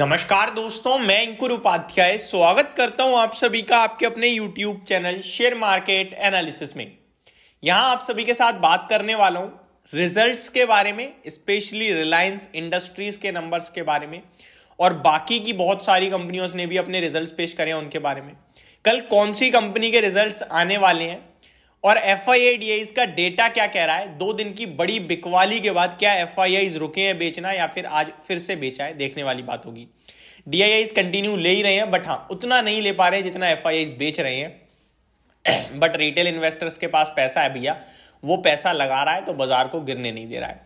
नमस्कार दोस्तों मैं इंकुर उपाध्याय स्वागत करता हूं आप सभी का आपके अपने YouTube channel share market analysis में यहां आप सभी के साथ बात करने वाला हूं रिजल्ट्स के बारे में स्पेशली रिलायंस इंडस्ट्रीज के नंबर्स के बारे में और बाकी की बहुत सारी कंपनियों ने भी अपने रिजल्ट पेश करे हैं उनके बारे में कल कौन सी कंपनी के रिजल्ट आने वाले हैं और एफ इसका डेटा क्या कह रहा है दो दिन की बड़ी बिकवाली के बाद क्या एफ रुके हैं बेचना या फिर आज फिर से बेचा है देखने वाली बात होगी डी कंटिन्यू ले ही रहे हैं बट हाँ उतना नहीं ले पा रहे जितना एफ बेच रहे हैं बट रिटेल इन्वेस्टर्स के पास पैसा है भैया वो पैसा लगा रहा है तो बाजार को गिरने नहीं दे रहा है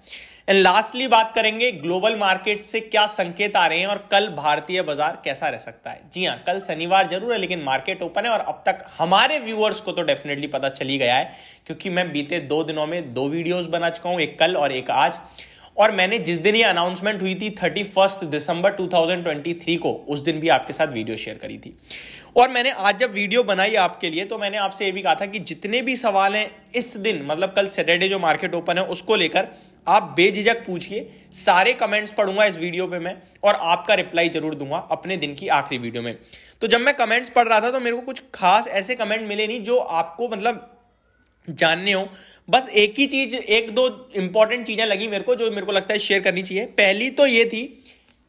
एंड लास्टली बात करेंगे ग्लोबल मार्केट से क्या संकेत आ रहे हैं और कल भारतीय बाजार कैसा रह सकता है जी हाँ कल शनिवार जरूर है लेकिन मार्केट ओपन है और अब तक हमारे व्यूअर्स को तो डेफिनेटली पता चली गया है क्योंकि मैं बीते दो दिनों में दो वीडियोज बना चुका हूं एक कल और एक आज और मैंने जिस दिन ये अनाउंसमेंट हुई थी थर्टी फर्स्ट दिसंबर थ्री को उस दिन भी आपके साथ वीडियो शेयर करी थी और मैंने आज जब वीडियो बनाई आपके लिए तो मैंने आपसे ये भी कहा था कि जितने भी सवाल हैं इस दिन मतलब कल सैटरडे जो मार्केट ओपन है उसको लेकर आप बेझिझक पूछिए सारे कमेंट्स पढ़ूंगा इस वीडियो पे मैं और आपका रिप्लाई जरूर दूंगा अपने दिन की आखिरी वीडियो में तो जब मैं कमेंट्स पढ़ रहा था तो मेरे को कुछ खास ऐसे कमेंट मिले नहीं जो आपको मतलब जानने हो बस एक ही चीज एक दो इंपॉर्टेंट चीजें लगी मेरे को जो मेरे को लगता है शेयर करनी चाहिए पहली तो ये थी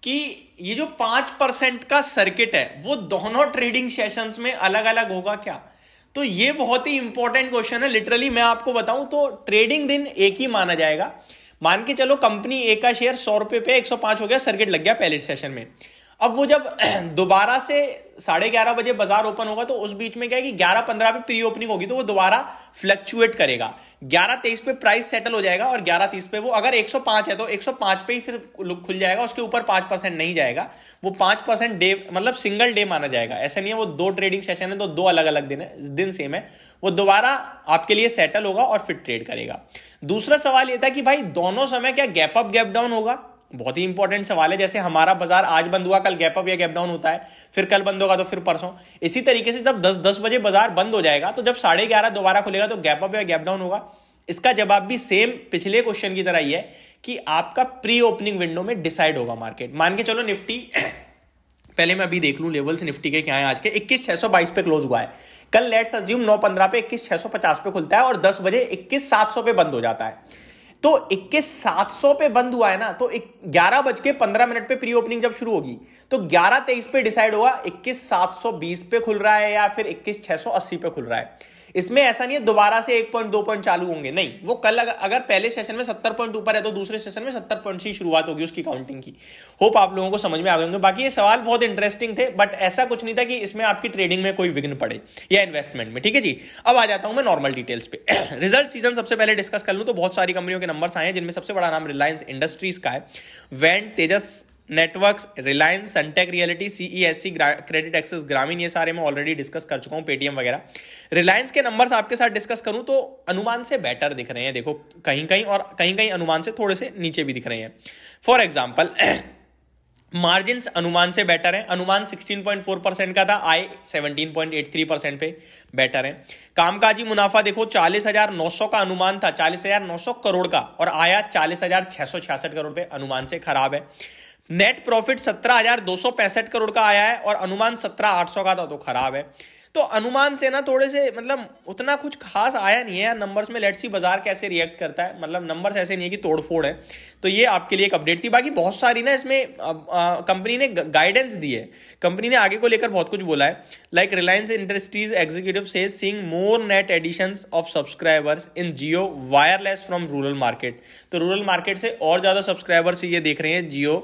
कि ये जो पांच परसेंट का सर्किट है वो दोनों ट्रेडिंग सेशंस में अलग अलग होगा क्या तो ये बहुत ही इंपॉर्टेंट क्वेश्चन है लिटरली मैं आपको बताऊं तो ट्रेडिंग दिन एक ही माना जाएगा मान के चलो कंपनी ए का शेयर सौ रुपए पे एक सौ पांच हो गया सर्किट लग गया पहले सेशन में अब वो जब दोबारा से साढ़े ग्यारह बजे बाजार ओपन होगा तो उस बीच में क्या है कि ग्यारह पंद्रह पे प्री ओपनिंग होगी तो वो दोबारा फ्लक्चुएट करेगा ग्यारह तेईस पे प्राइस सेटल हो जाएगा और ग्यारह तीस पे वो अगर एक सौ पांच है तो एक सौ पांच पे ही फिर खुल जाएगा उसके ऊपर पांच परसेंट नहीं जाएगा वो पांच परसेंट डे मतलब सिंगल डे माना जाएगा ऐसा नहीं है वो दो ट्रेडिंग सेशन है तो दो अलग अलग दिन है दिन सेम है वो दोबारा आपके लिए सेटल होगा और फिर ट्रेड करेगा दूसरा सवाल यह था कि भाई दोनों समय क्या गैप अप गैप डाउन होगा बहुत ही इंपॉर्टेंट सवाल है जैसे हमारा बाजार आज बंद हुआ कल गैप अप या गैप डाउन होता है फिर कल बंद होगा तो फिर परसों इसी तरीके से जब दस दस बजे बाजार बंद हो जाएगा तो जब साढ़े ग्यारह दोबारा खुलेगा तो गैप अप या गैप डाउन होगा इसका जवाब भी सेम पिछले क्वेश्चन की तरह ही है कि आपका प्री ओपनिंग विंडो में डिसाइड होगा मार्केट मान के चलो निफ्टी पहले मैं अभी देख लूं लेवल्स निफ्टी के क्या है आज के इक्कीस छह सौ बाईस पे क्लोज हुआ है कल लेट्स अज्यूम नौ पंद्रह पे इक्कीस छह सौ पचास पे खुलता है और दस बजे इक्कीस सात सौ पे बंद हो जाता है तो इक्कीस सात सौ पे बंद हुआ है ना तो ग्यारह बज के पंद्रह मिनट पे प्री ओपनिंग जब शुरू होगी तो ग्यारह तेईस पे डिसाइड होगा इक्कीस सात सौ बीस पे खुल रहा है या फिर इक्कीस छह सौ अस्सी पे खुल रहा है इसमें ऐसा नहीं है दोबारा से एक पॉइंट दो पॉइंट चालू होंगे नहीं वो कल अगर पहले सेशन में सत्तर पॉइंट ऊपर है तो दूसरे सेशन में सत्तर पॉइंट से शुरुआत होगी उसकी काउंटिंग की होप आप लोगों को समझ में आ गए होंगे बाकी ये सवाल बहुत इंटरेस्टिंग थे बट ऐसा कुछ नहीं था कि इसमें आपकी ट्रेडिंग में कोई विघ्न पड़े या इन्वेस्टमेंट में ठीक है जी अब आ जाता हूं मैं नॉर्मल डिटेल्स पे रिजल्ट सीजन सबसे पहले डिस्कस कर लू तो बहुत सारी कंपनियों के नंबर्स आए हैं जिनमें सबसे बड़ा नाम रिलायंस इंडस्ट्रीज का है वैंड Tejas networks Reliance Sunteck realty C E S C credit access Grameen ये सारे मैं ऑलरेडी डिस्कस कर चुका हूँ पेटीएम वगैरह रिलायंस के नंबर्स आपके साथ डिस्कस करूँ तो अनुमान से बेटर दिख रहे हैं देखो कहीं कहीं और कहीं कहीं अनुमान से थोड़े से नीचे भी दिख रहे हैं फॉर एग्जाम्पल मार्जिन अनुमान से बेटर है अनुमान 16.4 परसेंट का था आय 17.83 परसेंट पे बेटर है कामकाजी मुनाफा देखो 40,900 का अनुमान था 40,900 करोड़ का और आया 40,666 करोड़ पे अनुमान से खराब है नेट प्रॉफिट सत्रह करोड़ का आया है और अनुमान सत्रह का था तो खराब है तो अनुमान से ना थोड़े से मतलब उतना कुछ खास आया नहीं है यार नंबर्स में लेट्स सी बाजार कैसे रिएक्ट करता है मतलब नंबर्स ऐसे नहीं है कि तोड़फोड़ है तो ये आपके लिए एक अपडेट थी बाकी बहुत सारी ना इसमें कंपनी ने गाइडेंस दी है कंपनी ने आगे को लेकर बहुत कुछ बोला है लाइक रिलायंस इंडस्ट्रीज एग्जीक्यूटिव से seeing more net addition of subscribers in Jio wireless from rural market तो रूरल मार्केट से और ज़्यादा सब्सक्राइबर्स ये देख रहे हैं जियो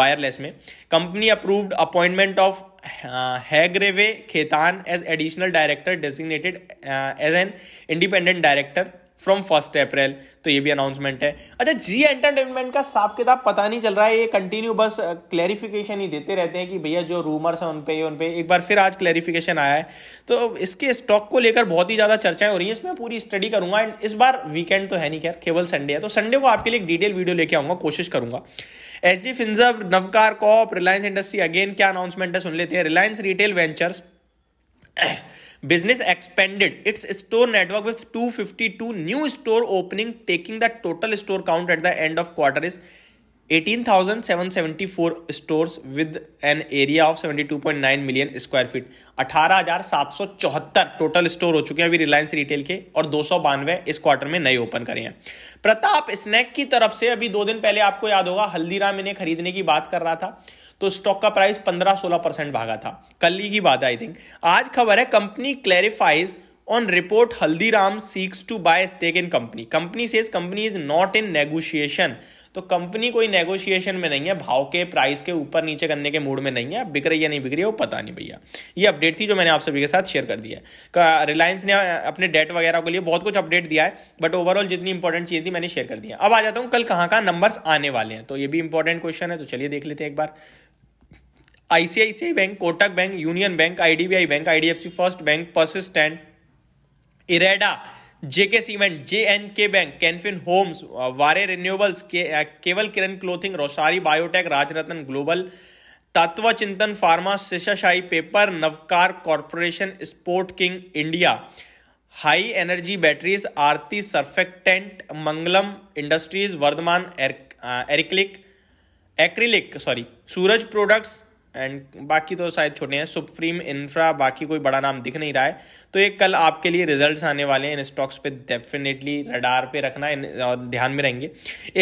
वायरलेस में company approved appointment of Haigreve Khaitan as additional director designated as an independent director from first April तो ये भी अनाउंसमेंट है अच्छा जी एंटरटेनमेंट का साफ किताब पता नहीं चल रहा है ये कंटिन्यू बस क्लैरिफिकेशन uh, ही देते रहते हैं कि भैया जो रूमर्स हैं उन पे उन पे एक बार फिर आज क्लैरिफिकेशन आया है तो इसके स्टॉक को लेकर बहुत ही ज़्यादा चर्चाएं हो रही हैं इसमें पूरी स्टडी करूंगा एंड इस बार वीकेंड तो है नहीं खैर केवल संडे है तो संडे को आपके लिए एक डिटेल वीडियो लेके आऊँगा कोशिश करूंगा एच जी फिंजर Navkar corp Reliance industry again क्या अनाउंसमेंट है सुन लेते हैं Reliance retail ventures business expanded its store network with two fifty two new store opening taking the total store count at the end of quarter is 18,774 stores with an area of 72.9 million square feet 18,774 total store हो चुके हैं अभी Reliance retail के और दो इस quarter में नए ओपन करे हैं प्रताप स्नैक की तरफ से अभी दो दिन पहले आपको याद होगा हल्दीराम इन्हें खरीदने की बात कर रहा था तो स्टॉक का प्राइस 15-16 परसेंट भागा था कल ही की बात आई थिंक आज खबर है company clarifies on report Haldiram seeks to buy stake in company company says company is not in negotiation तो कंपनी कोई नेगोशिएशन में नहीं है भाव के प्राइस के ऊपर नीचे करने के मूड में नहीं है बिक रही है नहीं बिक रही है वो पता नहीं भैया ये अपडेट थी जो मैंने आप सभी के साथ शेयर कर दिया है रिलायंस ने अपने डेट वगैरह के लिए बहुत कुछ अपडेट दिया है बट ओवरऑल जितनी इंपॉर्टेंट चीज़ थी मैंने शेयर कर दिया अब आ जाता हूँ कल कहाँ कहाँ नंबर्स आने वाले हैं तो ये भी इंपॉर्टेंट क्वेश्चन है तो चलिए देख लेते हैं एक बार ICICI bank Kotak bank union bank IDBI bank IDFC first bank persistent IREDA J K cement J N K bank can fin homes Waaree renewables के, Kewal Kiran clothing Rossari biotech Rajratna global Tatva Chintan pharma Seshasayee paper Navkar corporation sport king India high energy batteries Aarti surfactant Mangalam industries Vardhman acrylic acrylic sorry Suraj products and बाकी तो शायद छोटे हैं supreme infra बाकी कोई बड़ा नाम दिख नहीं रहा है तो ये कल आपके लिए रिजल्ट्स आने वाले हैं इन स्टॉक्स पे डेफिनेटली रडार पे रखना इन ध्यान में रहेंगे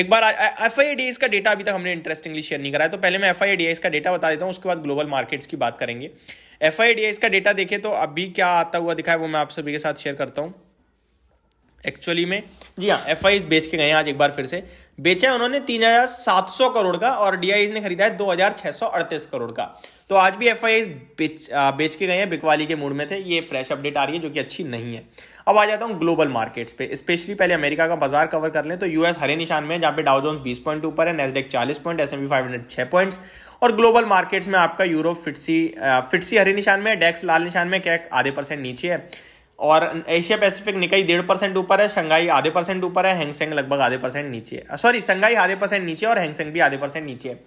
एक बार एफ आई का डेटा अभी तक हमने इंटरेस्टिंगली शेयर नहीं कराया तो पहले मैं एफ आई का डेटा बता देता हूँ उसके बाद ग्लोबल मार्केट्स की बात करेंगे एफ आई का डेटा देखें तो अभी क्या आता हुआ दिखा है वो मैं आप सभी के साथ शेयर करता हूँ एक्चुअली में जी हाँ एफ आई बेच के गए हैं आज एक बार फिर से बेचा है उन्होंने तीन हजार सात सौ करोड़ का और डी ने खरीदा है दो हजार छह सौ अड़तीस करोड़ का तो आज भी एफ आई बेच बेच के गए हैं बिकवाली के मूड में थे ये फ्रेश अपडेट आ रही है जो कि अच्छी नहीं है अब आ जाता हूँ ग्लोबल मार्केट्स पे स्पेशली पहले अमेरिका का बाजार कवर कर लें तो यूएस हरे निशान में जहाँ पे डाउजोन्स बीस पॉइंट ऊपर है नेसडेक चालीस point S M five hundred छः पॉइंट्स और ग्लोबल मार्केट्स में आपका यूरो फिटसी फिटसी हरे निशान में डेक्स लाल निशान में कैक आधे परसेंट नीचे है और एशिया पैसिफिक निकाई डेढ़ परसेंट ऊपर है शंघाई आधे परसेंट ऊपर है हैंगसेंग लगभग आधे परसेंट नीचे है सॉरी शंघाई आधे परसेंट नीचे और हैंगसेंग भी आधे परसेंट नीचे है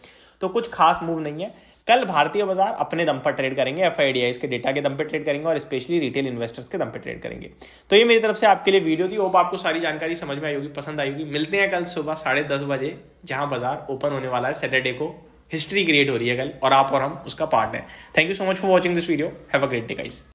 तो कुछ खास मूव नहीं है कल भारतीय बाजार अपने दम पर ट्रेड करेंगे एफ के डेटा के दम पर ट्रेड करेंगे और स्पेशली रिटेल इन्वेस्टर्स के दम पर ट्रेड करेंगे तो ये मेरी तरफ से आपके लिए वीडियो थी होप आपको सारी जानकारी समझ में आई होगी पसंद आई होगी मिलते हैं कल सुबह साढ़े दस बजे जहां बाजार ओपन होने वाला है सैटरडे को हिस्ट्री क्रिएट हो रही है कल और आप और हम उसका पार्ट है thank you so much for watching this video have a great day guys